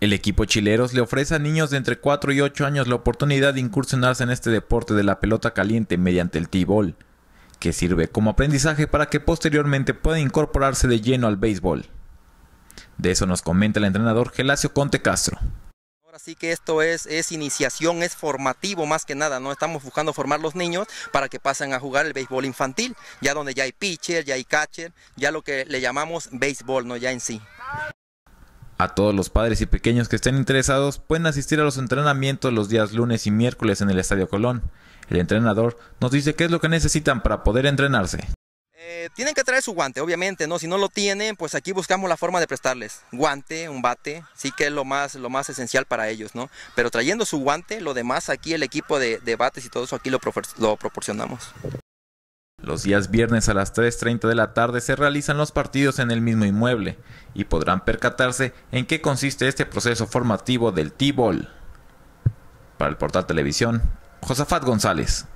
El equipo chileros le ofrece a niños de entre 4 y 8 años la oportunidad de incursionarse en este deporte de la pelota caliente mediante el t-ball, que sirve como aprendizaje para que posteriormente puedan incorporarse de lleno al béisbol. De eso nos comenta el entrenador Gelacio Conte Castro. sí que esto es, es iniciación, es formativo más que nada, ¿no? Estamos buscando formar los niños para que pasen a jugar el béisbol infantil, ya donde ya hay pitcher, ya hay catcher, ya lo que le llamamos béisbol, ¿no? Ya en sí. A todos los padres y pequeños que estén interesados pueden asistir a los entrenamientos los días lunes y miércoles en el Estadio Colón. El entrenador nos dice qué es lo que necesitan para poder entrenarse. Eh, tienen que traer su guante, obviamente, ¿no? Si no lo tienen, pues aquí buscamos la forma de prestarles. Guante, un bate, sí que es lo más, lo más esencial para ellos, ¿no? Pero trayendo su guante, lo demás aquí, el equipo de, bates y todo eso, aquí lo proporcionamos. Los días viernes a las 3.30 de la tarde se realizan los partidos en el mismo inmueble y podrán percatarse en qué consiste este proceso formativo del T-Ball. Para el portal Televisión, Josafat González.